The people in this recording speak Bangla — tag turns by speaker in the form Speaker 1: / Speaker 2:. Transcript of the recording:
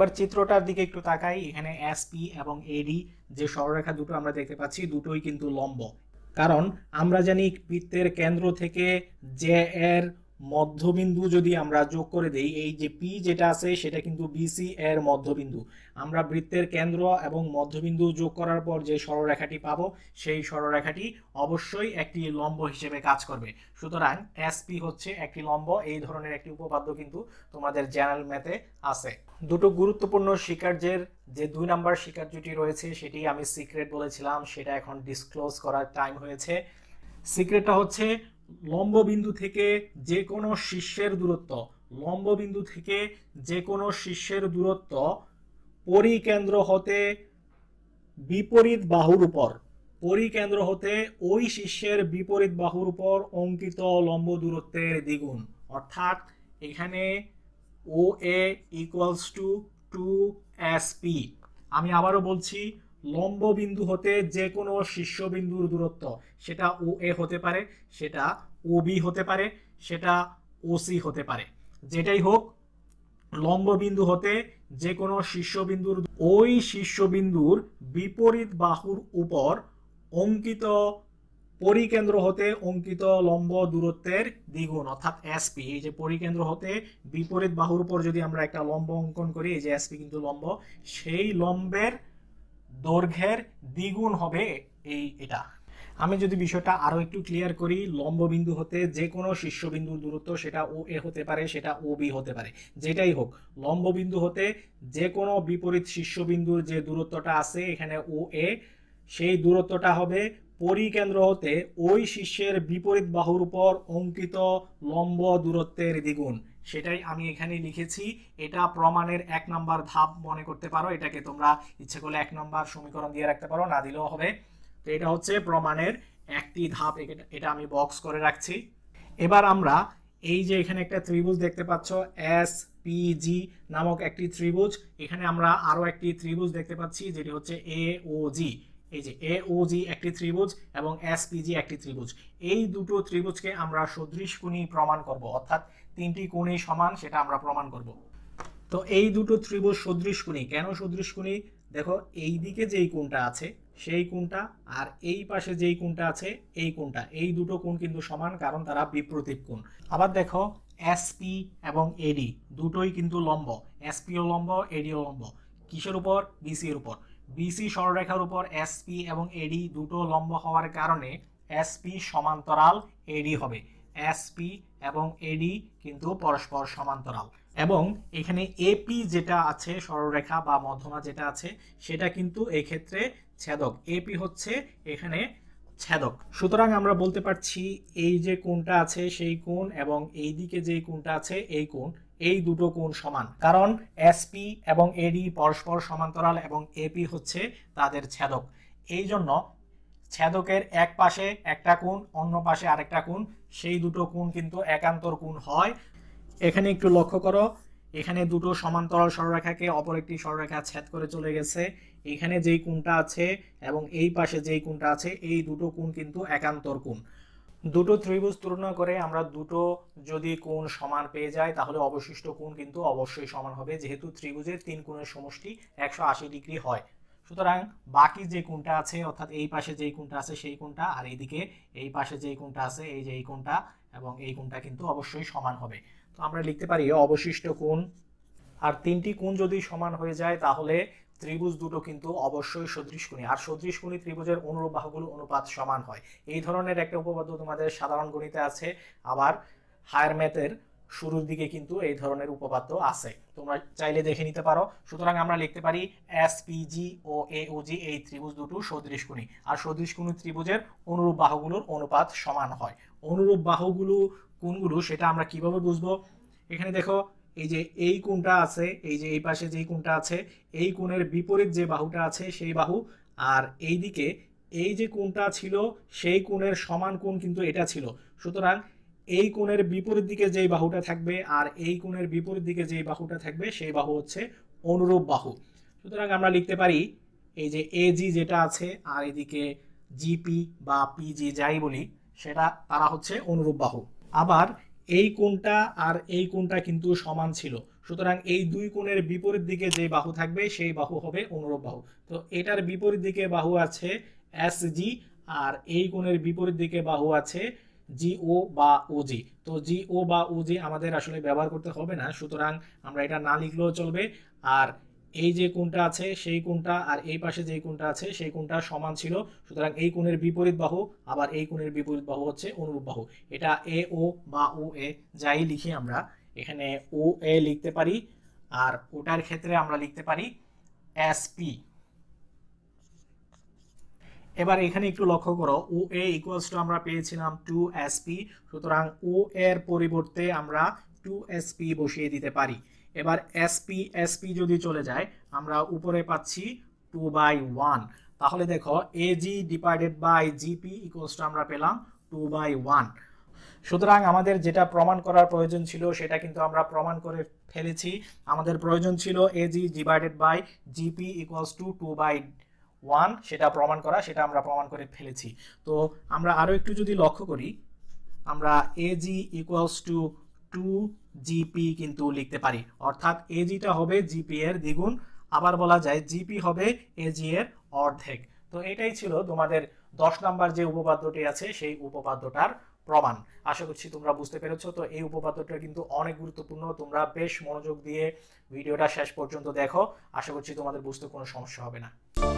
Speaker 1: এবার চিত্রটার দিকে একটু তাকাই এখানে এসপি এবং এডি যে সরলরেখা দুটো আমরা দেখতে পাচ্ছি দুটোই কিন্তু লম্ব কারণ আমরা জানি বৃত্তের কেন্দ্র থেকে জে এর মধ্যবিন্দু যদি আমরা যোগ করে দেই এই যে পি যেটা আছে সেটা কিন্তু বিসি এর মধ্যবিন্দু আমরা বৃত্তের কেন্দ্র এবং মধ্যবিন্দু যোগ করার পর যে সরলরেখাটি পাবো সেই সরলরেখাটি অবশ্যই একটি লম্ব হিসেবে কাজ করবে সুতরাং এসপি হচ্ছে একটি লম্ব এই ধরনের একটি উপপাদ্য কিন্তু তোমাদের জেনারেল ম্যাথে আছে দুটো গুরুত্বপূর্ণ শিকার্যের যে দুই নাম্বার শিকার্যটি রয়েছে সেটি আমি সিক্রেট বলেছিলাম সেটা এখন ডিসক্লোজ করার টাইম হয়েছে সিক্রেটটা হচ্ছে লম্ববিন্দু থেকে যে কোনো শীর্ষের দূরত্ব লম্ববিন্দু থেকে যে কোনো শীর্ষের দূরত্ব পরিকেন্দ্র হতে বিপরীত বাহুর উপর পরিকেন্দ্র হতে ওই শীর্ষের বিপরীত বাহুর উপর অঙ্কিত লম্ব দূরত্বের দ্বিগুণ অর্থাৎ এখানে O A equals to two S P আমি আবারও বলছি লম্ব বিন্দু হতে যে কোনো শীর্ষবিন্দুর দূরত্ব সেটা ও এ হতে পারে সেটা ওবি হতে পারে সেটা ওসি হতে পারে যেটাই হোক লম্ববিন্দু হতে যে কোনো শীর্ষবিন্দুর ওই শীর্ষবিন্দুর বিপরীত বাহুর উপর অঙ্কিত পরিকেন্দ্র হতে অঙ্কিত লম্ব দূরত্বের দ্বিগুণ অর্থাৎ এসপি এই যে পরিকেন্দ্র হতে বিপরীত বাহুর উপর যদি আমরা একটা লম্ব অঙ্কন করি এই যে এসপি কিন্তু লম্ব সেই লম্বের দৈর্ঘ্যের দ্বিগুণ হবে এই এটা আমি যদি বিষয়টা আরও একটু ক্লিয়ার করি লম্ববিন্দু হতে যে কোনো শীর্ষবিন্দুর দূরত্ব সেটা ও এ হতে পারে সেটা ও বি হতে পারে যেটাই হোক লম্ববিন্দু হতে যে কোনো বিপরীত শীর্ষবিন্দুর যে দূরত্বটা আছে এখানে ও এ সেই দূরত্বটা হবে পরিকেন্দ্র হতে ওই শীর্ষের বিপরীত বাহুর উপর অঙ্কিত লম্ব দূরত্বের দ্বিগুণ সেটাই আমি এখানে লিখেছি এটা প্রমাণের এক নম্বর ধাপ মনে করতে পারো এটাকে তোমরা ইচ্ছে করলে এক নম্বর সমীকরণ দিয়ে রাখতে পারো না দিলেও হবে তো এটা হচ্ছে প্রমাণের একটি ধাপ এটা আমি বক্স করে রাখছি এবার আমরা এই যে এখানে একটা ত্রিভুজ দেখতে পাচ্ছ এস পি জি নামক একটি ত্রিভুজ এখানে আমরা আরও একটি ত্রিভুজ দেখতে পাচ্ছি যেটি হচ্ছে এ ও জি এই যে এ ও জি একটি ত্রিভুজ এবং এস পি জি একটি ত্রিভুজ এই দুটো ত্রিভুজকে আমরা সদৃশ কোণই প্রমাণ করব অর্থাৎ তিনটি কোণই সমান সেটা আমরা প্রমাণ করব তো এই দুটো ত্রিভুজ সদৃশ কোণী কেন সদৃশ কোণী দেখো এই দিকে যেই কোণটা আছে সেই কোণটা আর এই পাশে যেই কোণটা আছে এই কোণটা এই দুটো কোণ কিন্তু সমান কারণ তারা বিপ্রতীক কোণ আবার দেখো এসপি এবং এডি দুটোই কিন্তু লম্ব এসপিও লম্ব এডিও লম্ব কিসের উপর বিসির উপর বিসি সরলরেখার উপর এসপি এবং এডি দুটো লম্ব হওয়ার কারণে এসপি সমান্তরাল এডি হবে এসপি এবং এডি কিন্তু পরস্পর সমান্তরাল এবং এখানে এপি যেটা আছে সরলরেখা বা মধ্যমা যেটা আছে সেটা কিন্তু এই ক্ষেত্রে ছেদক এপি হচ্ছে এখানে ছেদক সুতরাং আমরা বলতে পারছি এই যে কোণটা আছে সেই কোণ এবং এই দিকে যে কোণটা আছে এই কোণ এই দুটো কোণ সমান কারণ এসপি এবং এডি পরস্পর সমান্তরাল এবং এপি হচ্ছে তাদের ছেদক এই জন্য ছেদকের এক পাশে একটা কোণ অন্য পাশে আরেকটা কোণ সেই দুটো কোণ কিন্তু একান্তর কোণ হয় এখানে একটু লক্ষ্য করো এখানে দুটো সমান্তরাল সরলরেখাকে অপর একটি সরলরেখা ছেদ করে চলে গেছে এখানে যেই কোণটা আছে এবং এই পাশে যেই কোণটা আছে এই দুটো কোণ কিন্তু একান্তর কোণ দুটো ত্রিভুজ তুলনা করে আমরা দুটো যদি কোণ সমান পেয়ে যাই তাহলে অবশিষ্ট কোণ কিন্তু অবশ্যই সমান হবে যেহেতু ত্রিভুজের তিন কোণের সমষ্টি একশো আশি ডিগ্রি হয় সুতরাং বাকি যে কোনটা আছে অর্থাৎ এই পাশে যেই কোনটা আছে সেই কোনটা আর এইদিকে এই পাশে যেই কোনটা আছে এই যে এই কোনটা এবং এই কোনটা কিন্তু অবশ্যই সমান হবে তো আমরা লিখতে পারি অবশিষ্ট কোণ আর তিনটি কোণ যদি সমান হয়ে যায় তাহলে ত্রিভুজ দুটো কিন্তু অবশ্যই সদৃশ কোণী আর সদৃশ কোণী ত্রিভুজের অনুরূপ বাহুগুলো অনুপাত সমান হয় এই ধরনের একটা উপপাদ্য তোমাদের সাধারণ গণিতে আছে আবার হায়ার ম্যাথের শুরুর দিকে কিন্তু এই ধরনের উপপাদ্য আছে তোমরা চাইলে দেখে নিতে পারো সুতরাং আমরা লিখতে পারি এস পিজি ও এওজি এই ত্রিভুজ দুটো সদৃশ সদৃশকুণী আর সদৃশ সদৃশকুণী ত্রিভুজের অনুরূপ বাহুগুলোর অনুপাত সমান হয় অনুরূপ বাহুগুলো কোনগুলো সেটা আমরা কিভাবে বুঝবো এখানে দেখো এই যে এই কোণটা আছে এই যে এই পাশে যেই কোণটা আছে এই কোণের বিপরীত যে বাহুটা আছে সেই বাহু আর এই দিকে এই যে কোণটা ছিল সেই কোণের সমান কোণ কিন্তু এটা ছিল সুতরাং এই কোণের বিপরীত দিকে যেই বাহুটা থাকবে আর এই কোণের বিপরীত দিকে যেই বাহুটা থাকবে সেই বাহু হচ্ছে অনুরূপ বাহু সুতরাং আমরা লিখতে পারি এই যে এজি যেটা আছে আর এদিকে জিপি বা পিজি যাই বলি সেটা তারা হচ্ছে অনুরূপ বাহু আবার এই কোণটা আর এই কোণটা কিন্তু সমান ছিল সুতরাং এই দুই কোণের বিপরীত দিকে যে বাহু থাকবে সেই বাহু হবে অনুরূপ বাহু তো এটার বিপরীত দিকে বাহু আছে এসজি আর এই কোণের বিপরীত দিকে বাহু আছে জিও বা ওজি তো জিও বা ওজি আমাদের আসলে ব্যবহার করতে হবে না সুতরাং আমরা এটা না লিখলেও চলবে আর এই যে কোনটা আছে সেই কোনটা আর এই পাশে যে কোনটা আছে সেই কোনটা সমান ছিল সুতরাং এই কোণের বিপরীত বাহু আবার এই কোণের বিপরীত বাহু হচ্ছে অনুরূপ বাহু এটা এ ও বা ও এ যাই লিখি আমরা এখানে ও এ লিখতে পারি আর ওটার ক্ষেত্রে আমরা লিখতে পারি এসপি এবার এখানে একটু লক্ষ্য করো ও এ ইকুয়ালস টু আমরা পেয়েছিলাম টু এস পি সুতরাং ও এর পরিবর্তে আমরা টু এস পি বসিয়ে দিতে পারি এবার এস পি এস পি যদি চলে যায় আমরা উপরে পাচ্ছি টু বাই ওয়ান তাহলে দেখো AG divided by GP equals to আমরা পেলাম টু বাই ওয়ান সুতরাং আমাদের যেটা প্রমাণ করার প্রয়োজন ছিল সেটা কিন্তু আমরা প্রমাণ করে ফেলেছি আমাদের প্রয়োজন ছিল AG divided by GP equals to two by one সেটা প্রমাণ করা সেটা আমরা প্রমাণ করে ফেলেছি তো আমরা আরও একটু যদি লক্ষ্য করি আমরা AG equals to two GP কিন্তু লিখতে পারি অর্থাৎ এজিটা হবে জিপি এর দ্বিগুণ আবার বলা যায় জিপি হবে এজি এর অর্ধেক তো এটাই ছিল তোমাদের দশ নাম্বার যে উপপাদ্যটি আছে সেই উপপাদ্যটার প্রমাণ আশা করছি তোমরা বুঝতে পেরেছ তো এই উপপাদ্যটা কিন্তু অনেক গুরুত্বপূর্ণ তোমরা বেশ মনোযোগ দিয়ে ভিডিওটা শেষ পর্যন্ত দেখো আশা করছি তোমাদের বুঝতে কোনো সমস্যা হবে না